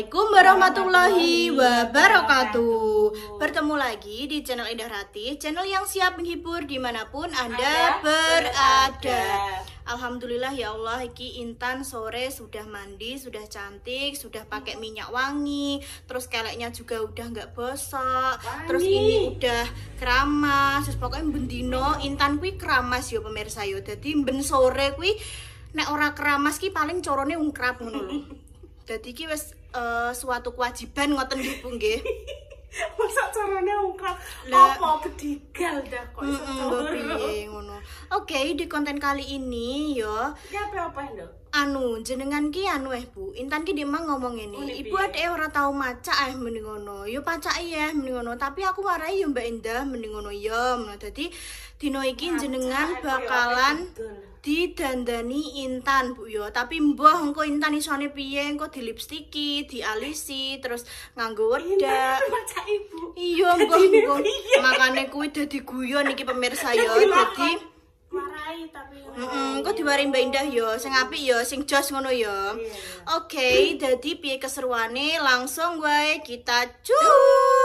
Assalamualaikum warahmatullahi wabarakatuh Bertemu lagi di channel Indah Rati, Channel yang siap menghibur dimanapun Anda berada Alhamdulillah ya Allah Iki Intan sore sudah mandi Sudah cantik, sudah pakai hmm. minyak wangi Terus keleknya juga udah nggak bosok Terus ini udah keramas Terus pokoknya bendino Intan kui keramas ya pemirsa yo ya. Jadi ben sore kui Nek ora keramas ki paling corone ungkrap ngono lho. Dadi uh, suatu kewajiban ngoten nggih Bu nggih. Masa carane ungkap apa bedigal dah kok iso piye ngono. Oke, okay, di konten kali ini yo. Ya apa-apa lho. Anu, jenengan ki anu eh Bu, Intan ki demang ngomong ini. Ibu ada orang tau maca eh mending Yo pacak ya mending tapi aku warai yo Mbak Indah mending ngono yo. jadi dino iki jenengan eh, bakalan didandani Intan Bu yo. Ya. Tapi mbah engko Intan isone piye? Engko di lipstiki, dialisi, terus nganggo wedak. Ibu. Iya, engko iya, engko. Makane kuwi dadi guyon iki pemirsa yo. Dadi warai tapi mm -mm, kok diwari Mbak Indah yo ya. sing apik yo ya. sing jos ngono yo iya. oke jadi piye keseruane langsung wae kita cus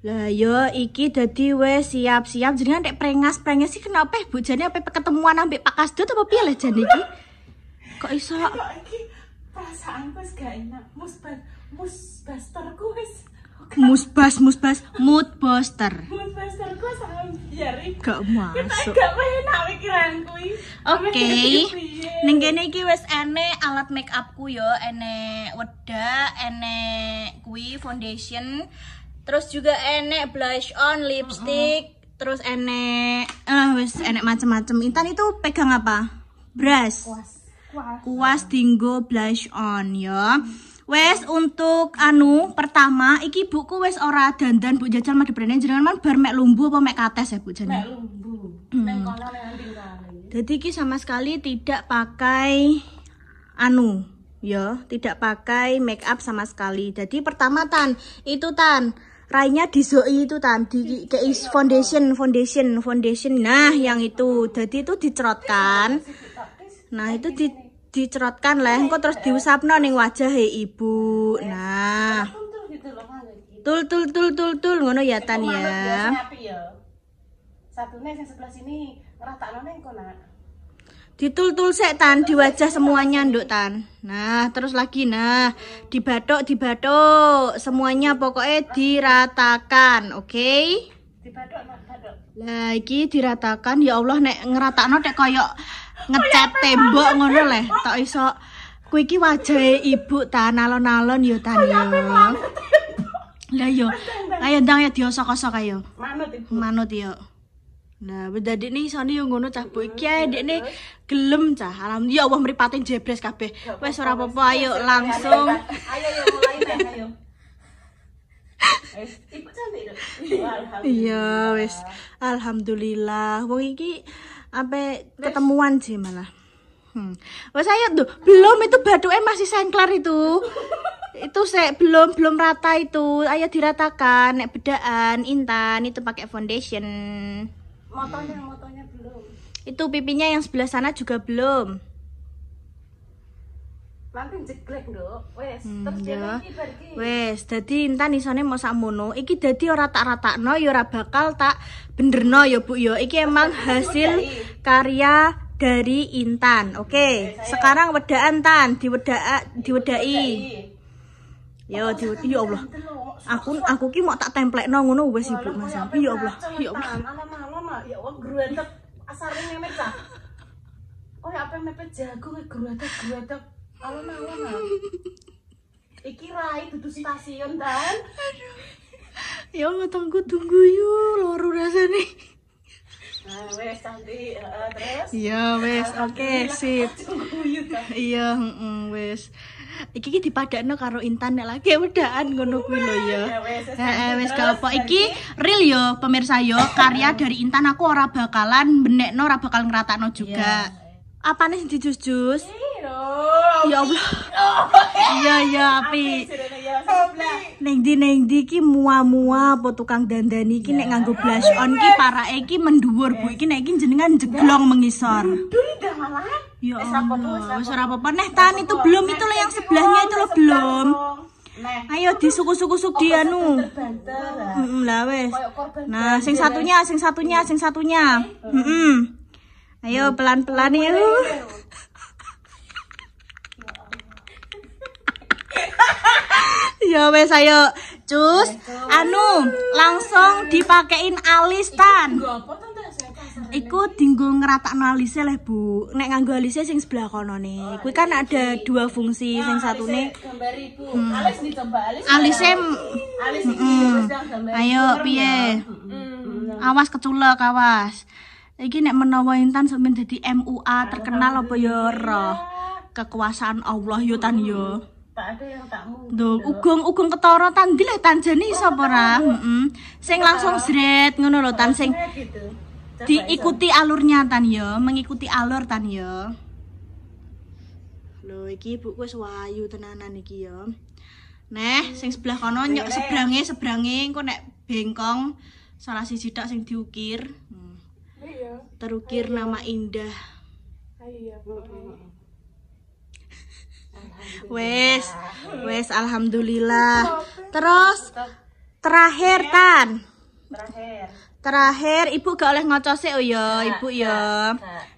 lah yo iki dadi wis siap-siap jenengan nek prengas-prenges sih kenapa Bu jane apa ketemuan ambek Pak Kasdut apa piye lah jane iki? Kok iso? Kok iki perasaanku wis gak enak. Musbas musbasterku wis musbas musbas mood booster. Mood boosterku sambiar iki. Gak masuk. Gak enak pikiranku iki. Oke. Okay. Ning kene iki wis ene alat make upku yo, ene wedak, ene kuwi foundation terus juga enek blush on lipstick uh terus enek uh, wis enek macem-macem Intan itu pegang apa brush kuas kuas, kuas dinggo blush on ya Wes untuk anu pertama iki buku wes ora dandan Bu Jajal madebrene jenengan man bar mek lumbu apa mek kates ya Bu Jajal? Mek lumbu. Hmm. Jadi iki sama sekali tidak pakai anu ya, tidak pakai make up sama sekali. Jadi pertama Tan, itu Tan rainya di Zoe itu tadi ke foundation foundation foundation nah yang itu jadi itu dicerotkan nah itu di, dicerotkan lah engkau terus diusap ning wajah he ibu nah tul tul tul tul tul ngono ya tan ya satunya yang sebelah sini ngerasa neng kok nak ditul-tul sek tan di wajah semuanya nduk tan nah terus lagi nah dibatok dibatok semuanya pokoknya diratakan oke okay? diratakan ya Allah nek ngeratakno tek koyok ngecat tembok ngono leh tak iso kuwi wajah ibu tan alon-alon yuk ya, tan yo ya. lah ya. yo ayo ndang ya diosok-osok ayo manut yuk Nah, beda dadi nih soalnya yang ngono cah bu iki ae dekne gelem cah. Alhamdulillah ya Allah meripatin jebres kabeh. Wes ora apa-apa ayo langsung. Iya wes alhamdulillah wong iki apa ketemuan sih malah. Hmm. Wes saya tuh belum itu batu eh masih sengklar itu. itu saya belum belum rata itu. Ayo diratakan nek bedaan Intan itu pakai foundation motonya hmm. motonya belum itu pipinya yang sebelah sana juga belum Nanti jeglek, dong, Wes, hmm, terus dia iki ya. Wes, dadi Intan isone masak mono. Iki dadi ora tak ratakno ya ora bakal tak benerno ya, Bu yo ya, Iki emang hasil karya dari Intan. Oke, okay. sekarang wedaan Tan, diweda diwedai. Ya, di ya Allah. Aku aku ki mau tak templekno ngono wes Ibu Mas. Ya Allah, ya Allah mah ya Allah gruwetek asare memet ta. Oh ya apa yang mepet jagung gruwetek gruwetek. Alon-alon ah. Iki rai dudu stasiun kan. Ya tunggu tunggu yuk loru rasane. Nah, wes nanti uh, terus. Iya, wes. Oke, okay, sip. Iya, heeh, wes iki ki dipadakno karo Intan nek lagi udahan ngono kuwi lho ya. ya Heeh wis gak apa. Iki real yo ya, pemirsa yo ya. karya dari Intan aku ora bakalan benekno ora bakal ngeratakno juga. Apa nih di jus-jus? Ya Allah. Iya, iya ya api. Neng di neng di ki mua-mua apa tukang dandani ki nek nganggo blush on ki para Eki mendhuwur Bu. Iki nek iki jenengan jeglong mengisor. Duh, malah. Ya Allah, apa-apa neh tahan itu belum itu loh yang sebelahnya itu loh belum. Ayo di suku suku dianu. Heeh lah wes, Nah, sing satunya, sing satunya, sing satunya. Heeh. Ayo mm. pelan-pelan ya. Ya wes ayo. Cus, anu langsung dipakein alis tan. iku dinggo ngeratakno alise leh Bu. Nek nganggo alise sing sebelah kono ne. Oh, Kuwi kan ada dua fungsi, nah, sing satune gambar Alis dicoba alis. Alise Ayo piye? Hmm, hmm. Awas keculek, awas. Iki nek menawa intan sampeyan dadi MUA terkenal apa ya kekuasaan Allah yo tan yo. Pak ade yang tak mung. Nduk ugung-ugung ketara tan dileh tan jeni oh, sapa ra? Heeh. Sing langsung sret ngono lho tan sing. Gitu. diikuti alurnya tan yo mengikuti alur tan yo lo iki ibu gue wayu tenanan iki yo neh sing sebelah kono nyok sebrange sebrange kok nek bengkong salah si tok sing diukir hmm. Iya. terukir Ayo. Iya. nama indah Ayo, iya, wes wes alhamdulillah terus terakhir tan Terakhir, ibu gak oleh ngocose oh ya, ibu ya.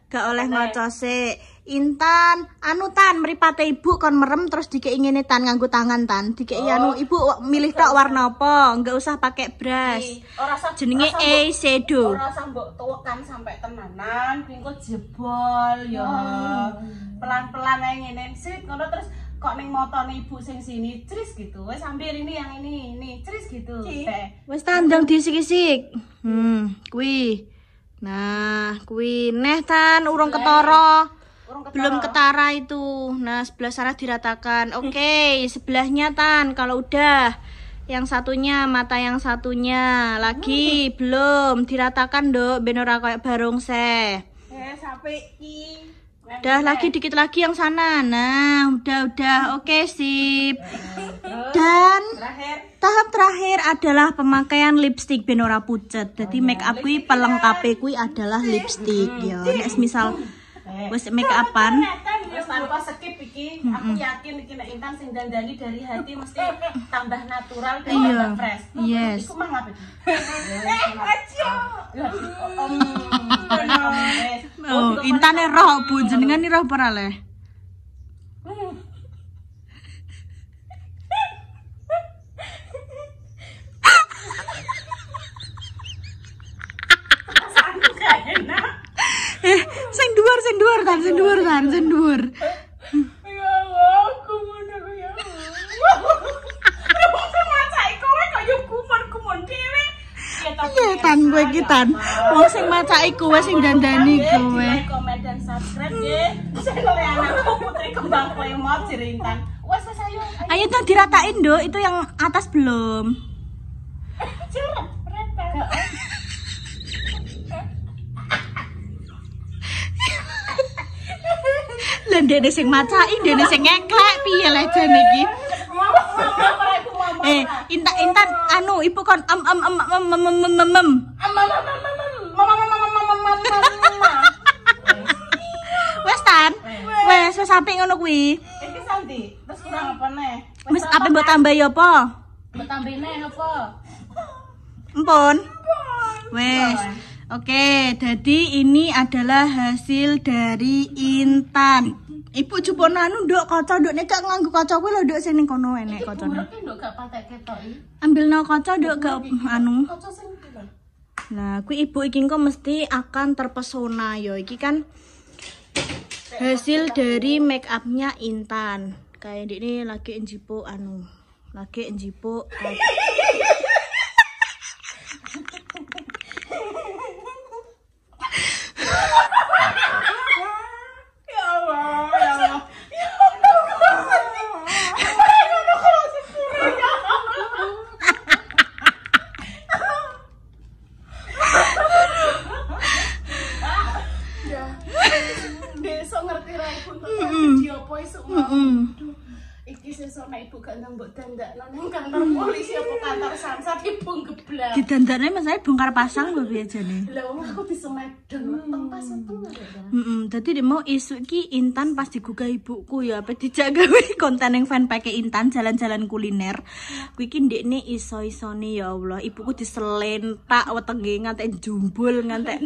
Gak oleh ngocose. Intan, anu tan, meripate ibu kon merem terus dikeingini tan nganggu tangan tan. Dike anu oh. ibu milih tok warna apa? Enggak usah pakai brush. Jenenge A Sedo. Ora usah mbok tuwekan sampe tenanan, bingko jebol ya. Oh. Pelan-pelan ae ngene sip, ngono terus kok neng motor nih ibu sing sini tris gitu wes sambil ini yang ini ini tris gitu wes tandang sisi sisi. hmm kui nah kui neh tan urung ketoro. belum ketara itu nah sebelah sana diratakan oke okay, sebelahnya tan kalau udah yang satunya mata yang satunya lagi hmm. belum diratakan dok benora kayak barong se eh sampai Udah lagi dikit lagi yang sana. Nah, udah udah oke okay, sip. Dan tahap terakhir adalah pemakaian lipstick Benora Pucet. Jadi oh, iya. make up kui pelengkap kan? kui adalah hmm. lipstick hmm. ya. Nek misal eh. wis make upan tanpa aku hmm. yakin iki nek Intan sing dandani dari hati mesti tambah natural dan iya. tambah fresh. Yes. Iku mah ngapa? Eh, Rasane roh Bu, jenengan nih roh ora eh, sing sing tan, sing dhuwur, tan, sing dhuwur. Iya tan gue ya sing sing dandani gue ayo. tuh diratain, do Itu yang atas belum. Jeret, dene sing macai, dene sing ngeklek piye jane iki. Eh, Intan, Intan, anu ibu kon em em em em em em em em em em em wis apik ngono kuwi. Iki sandi, terus kurang apa neh? Wis apik mbok tambahi apa? Mbok tambahi neh apa? Empun. Wis. Oke, jadi ini adalah hasil dari Intan. Ibu coba anu nduk kaca nduk nek nganggu kaca kuwi lho nduk sing ning kono enek kacane. Iki nduk gak patek ketoki. Ambilno kaca nduk gak anu. Kaca sing Nah, kuwi ibu iki kok mesti akan terpesona yo. Ya. Iki kan hasil dari make upnya Intan kayak ini lagi enjipo anu lagi enjipo tadi bung geblak. Didandane masane bongkar pasang lho piye jane. Lah wong aku bisa medeng hmm. weteng pas itu Heeh, ya? dadi mau isu ki Intan pas digugah ibuku ya apa dijaga konten yang fan pakai Intan jalan-jalan kuliner. Iya. Kuwi ki ndekne iso-isone ya Allah, ibuku diselentak wetenge ngantek jumbul ngantek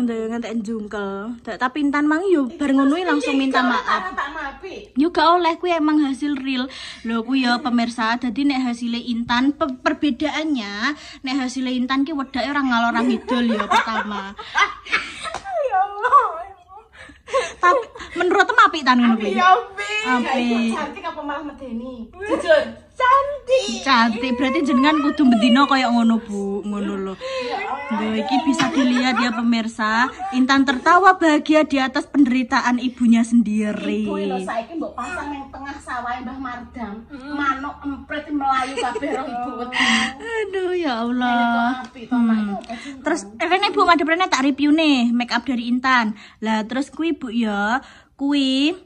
ngantek jungkel. Tapi Intan mang yo ya, eh, bar ngono ya langsung minta maaf. Yo gak oleh kuwi emang hasil real. Lho ku ya pemirsa, jadi nek hasilnya Intan pe perbedaannya nek hasilnya Intan ki wedake ora ngalor ora ngidul ya pertama. ya Allah. Ya Tapi menurut em apik ta ngono kuwi? Apik. Apik. Cantik apa malah medeni? Jujur cantik. Cantik berarti jenengan kudu betina kaya ngono Bu, ngono lho. Duh, iki bisa dilihat ya pemirsa, Intan tertawa bahagia di atas penderitaan ibunya sendiri. Ibu saya saiki mbok pasang yang tengah sawah Mbah Mardam, hmm. manuk empret melayu kabeh rumput. Aduh ya Allah. Hmm. Terus ibu eh, Bu madheprene tak review nih make up dari Intan. Lah terus kuwi Bu ya, kuwi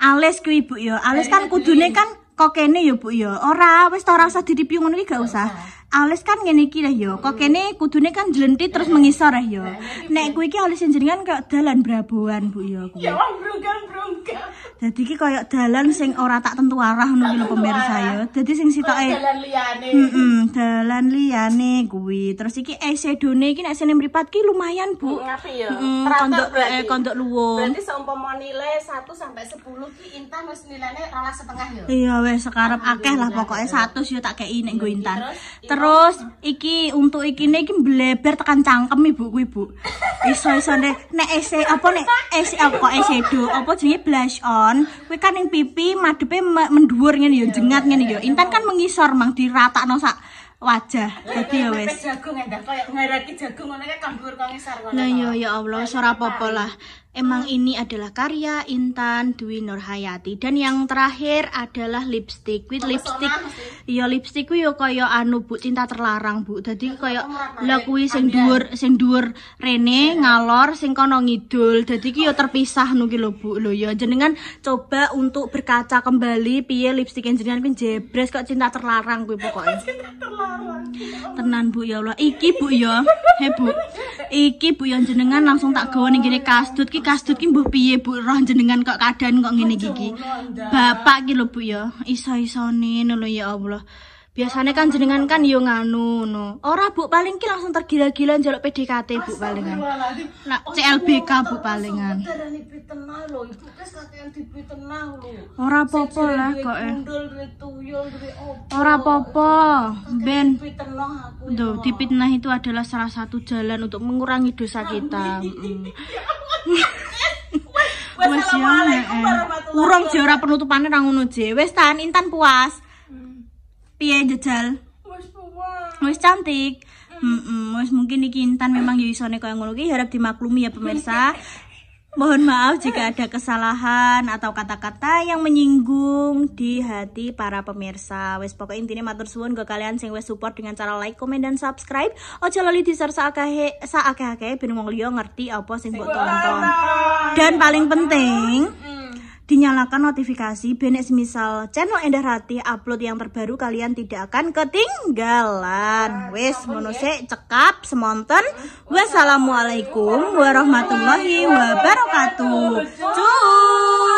alis kuwi ibu ya. Alis kan iya, kudune kan kok kene ya bu ya ora wis ora usah direview ngono iki gak usah alis kan ngene iki lah ya kok kene kudune kan jlenti terus mengisor ya nek kuwi iki alis jenengan kok dalan braboan bu ya kuwi ya brungkan brungkan Jadi iki koyok dalan sing ora tak tentu arah ngono iki pemirsa ya. Dadi sing sitoke dalan liyane. Heeh, dalan liyane kuwi. Terus iki esedone iki nek sine mripat ki lumayan, Bu. Ngapik mm, ya. Kondok eh, kondok luwung. Berarti seumpama nilai 1 sampai 10 ki Intan wis nilaine rolas setengah ya. Iya wis sekarep akeh lah pokoke 100 yo tak kei nek nggo Intan. Terus iki untuk iki ne iki mbleber tekan cangkem ibu kuwi, Bu. Iso-isone nek ese apa nek ese apa esedo apa jenenge blush on kon kan ning pipi madhepe mendhuwur ngene ya jengat ngene ya intan kan mengisor mang diratakno sak wajah dadi ya wis jagung endah koyo ngereki jagung ngene kan dhuwur kok ngisor ya ya Allah ora apa lah Emang ini adalah karya Intan Dwi Nurhayati dan yang terakhir adalah lipstick. with lipstick. yo iya, lipstick yo ya kaya anu Bu cinta terlarang Bu. Jadi iya, kaya la kuwi sing dhuwur sing dhuwur rene iya. ngalor sing kono ngidul. Dadi ki yo ya terpisah nu lo lho Bu. Lho yo ya jenengan coba untuk berkaca kembali piye lipstick jenengan kuwi jebres kok cinta terlarang kuwi pokoknya. Cinta terlarang. Tenan Bu ya Allah. Iki Bu yo ya. He Bu. Iki Bu yo jenengan langsung tak gawa ning kene kasdut ki kasdut ki mbuh piye Bu roh jenengan kok kadan kok ngene iki Bapak ki lho Bu ya, iso-isone ngono ya Allah. Biasanya kan jenengan kan yo nganu no. Ora Bu paling ki langsung tergila-gila njaluk PDKT Bu palingan. Nah, CLBK Bu palingan. Ora apa lah kok. Eh. Ora apa Ben ya Duh, dipitnah itu adalah salah satu jalan untuk mengurangi dosa kita. Mm. Wes yo urung jora ora penutupane ra ngono je. Wes tahan Intan puas. Piye jejal? Wes puas. cantik. Mm -mm, wes mungkin iki Intan memang yo isone koyo ngono harap dimaklumi ya pemirsa. Mohon maaf jika ada kesalahan atau kata-kata yang menyinggung di hati para pemirsa. Wes pokok intinya matur suwun ke kalian sing wes support dengan cara like, komen dan subscribe. Ojo lali di share saakeh saakeh ben wong liya ngerti apa sing mbok tonton. Dan paling penting, dinyalakan notifikasi benek semisal channel Endah Rati upload yang terbaru kalian tidak akan ketinggalan. Nah, Wes ngono ya. cekap semonten. Wassalamualaikum warahmatullahi wabarakatuh. Cus.